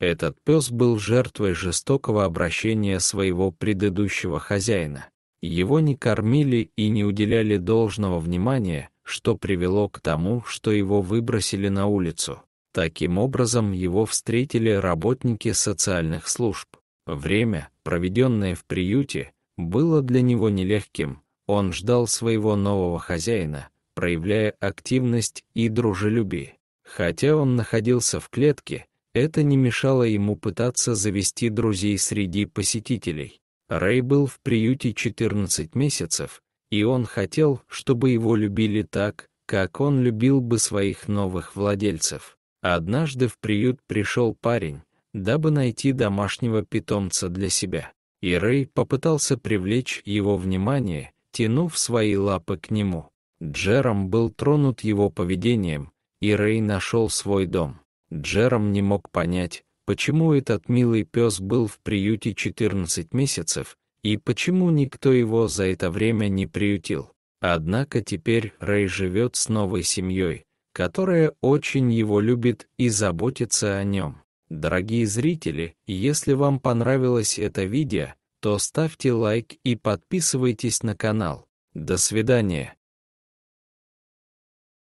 Этот пес был жертвой жестокого обращения своего предыдущего хозяина. Его не кормили и не уделяли должного внимания, что привело к тому, что его выбросили на улицу. Таким образом, его встретили работники социальных служб. Время, проведенное в приюте, было для него нелегким. Он ждал своего нового хозяина, проявляя активность и дружелюбие. Хотя он находился в клетке, это не мешало ему пытаться завести друзей среди посетителей. Рэй был в приюте 14 месяцев, и он хотел, чтобы его любили так, как он любил бы своих новых владельцев. Однажды в приют пришел парень, дабы найти домашнего питомца для себя, и Рэй попытался привлечь его внимание, тянув свои лапы к нему. Джером был тронут его поведением, и Рэй нашел свой дом. Джером не мог понять, почему этот милый пес был в приюте 14 месяцев и почему никто его за это время не приютил. Однако теперь Рэй живет с новой семьей, которая очень его любит и заботится о нем. Дорогие зрители, если вам понравилось это видео, то ставьте лайк и подписывайтесь на канал. До свидания.